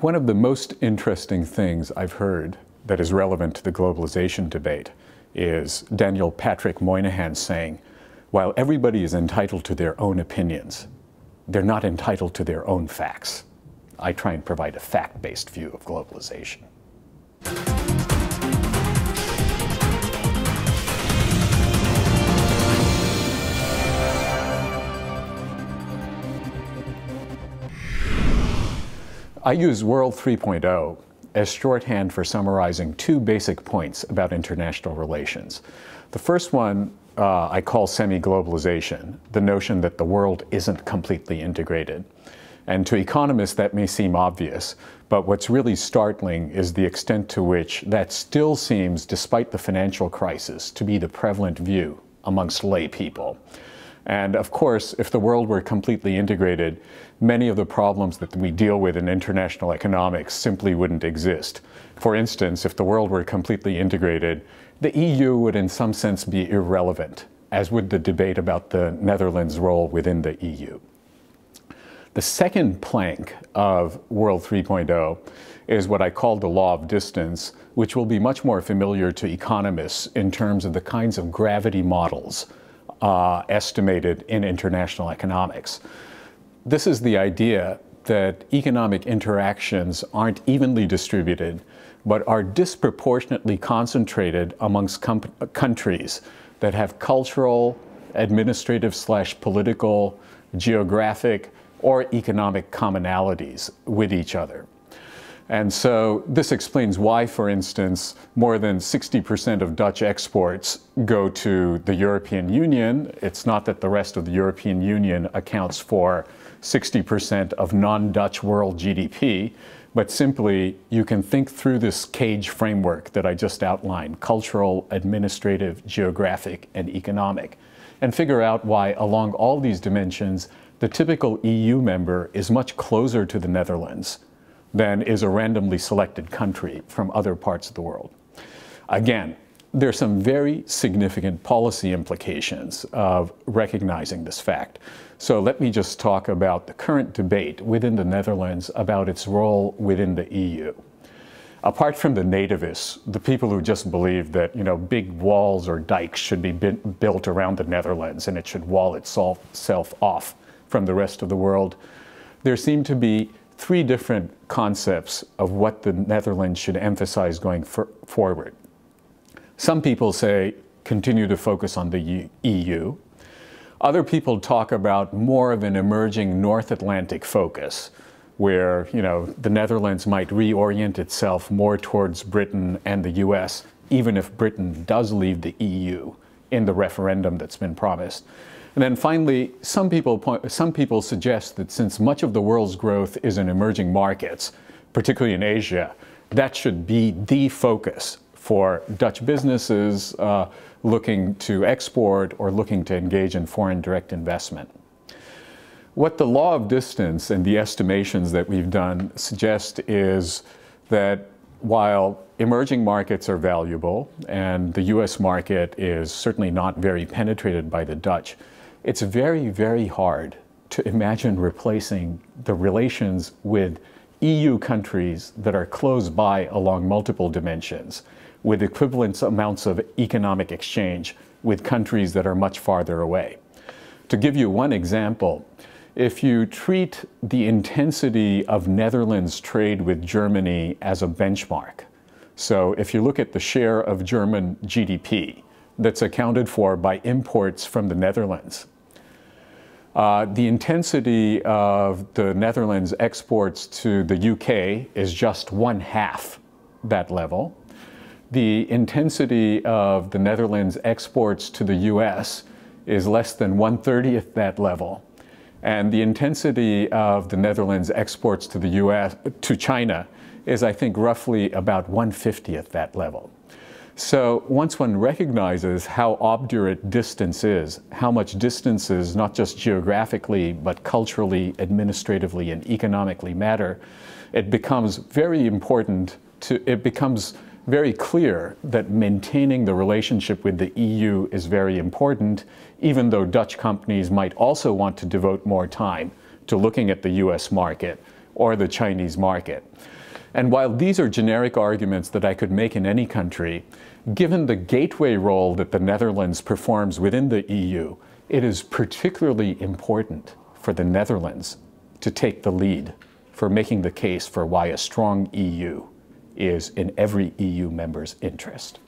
One of the most interesting things I've heard that is relevant to the globalization debate is Daniel Patrick Moynihan saying, while everybody is entitled to their own opinions, they're not entitled to their own facts. I try and provide a fact based view of globalization. I use World 3.0 as shorthand for summarizing two basic points about international relations. The first one uh, I call semi-globalization, the notion that the world isn't completely integrated. And to economists, that may seem obvious, but what's really startling is the extent to which that still seems, despite the financial crisis, to be the prevalent view amongst lay people. And of course, if the world were completely integrated, many of the problems that we deal with in international economics simply wouldn't exist. For instance, if the world were completely integrated, the EU would in some sense be irrelevant, as would the debate about the Netherlands' role within the EU. The second plank of World 3.0 is what I call the law of distance, which will be much more familiar to economists in terms of the kinds of gravity models uh, estimated in international economics. This is the idea that economic interactions aren't evenly distributed, but are disproportionately concentrated amongst countries that have cultural, administrative slash political, geographic, or economic commonalities with each other. And so this explains why, for instance, more than 60% of Dutch exports go to the European Union. It's not that the rest of the European Union accounts for 60% of non Dutch world GDP, but simply you can think through this cage framework that I just outlined cultural, administrative, geographic, and economic and figure out why, along all these dimensions, the typical EU member is much closer to the Netherlands than is a randomly selected country from other parts of the world. Again, there are some very significant policy implications of recognizing this fact. So let me just talk about the current debate within the Netherlands about its role within the EU. Apart from the nativists, the people who just believe that you know big walls or dikes should be built around the Netherlands and it should wall itself off from the rest of the world, there seem to be three different concepts of what the Netherlands should emphasize going for forward. Some people say continue to focus on the EU. Other people talk about more of an emerging North Atlantic focus, where you know the Netherlands might reorient itself more towards Britain and the US, even if Britain does leave the EU in the referendum that's been promised. And then finally, some people, point, some people suggest that since much of the world's growth is in emerging markets, particularly in Asia, that should be the focus for Dutch businesses uh, looking to export or looking to engage in foreign direct investment. What the law of distance and the estimations that we've done suggest is that while emerging markets are valuable and the US market is certainly not very penetrated by the Dutch, it's very, very hard to imagine replacing the relations with EU countries that are close by along multiple dimensions with equivalent amounts of economic exchange with countries that are much farther away. To give you one example, if you treat the intensity of Netherlands trade with Germany as a benchmark, so if you look at the share of German GDP that's accounted for by imports from the Netherlands, uh, the intensity of the Netherlands' exports to the UK is just one half that level. The intensity of the Netherlands' exports to the US is less than 130th that level. And the intensity of the Netherlands' exports to the US, to China, is I think roughly about 150th that level. So once one recognizes how obdurate distance is, how much distance is not just geographically, but culturally, administratively, and economically matter, it becomes very important to, it becomes very clear that maintaining the relationship with the EU is very important, even though Dutch companies might also want to devote more time to looking at the US market or the Chinese market. And while these are generic arguments that I could make in any country, given the gateway role that the Netherlands performs within the EU, it is particularly important for the Netherlands to take the lead for making the case for why a strong EU is in every EU member's interest.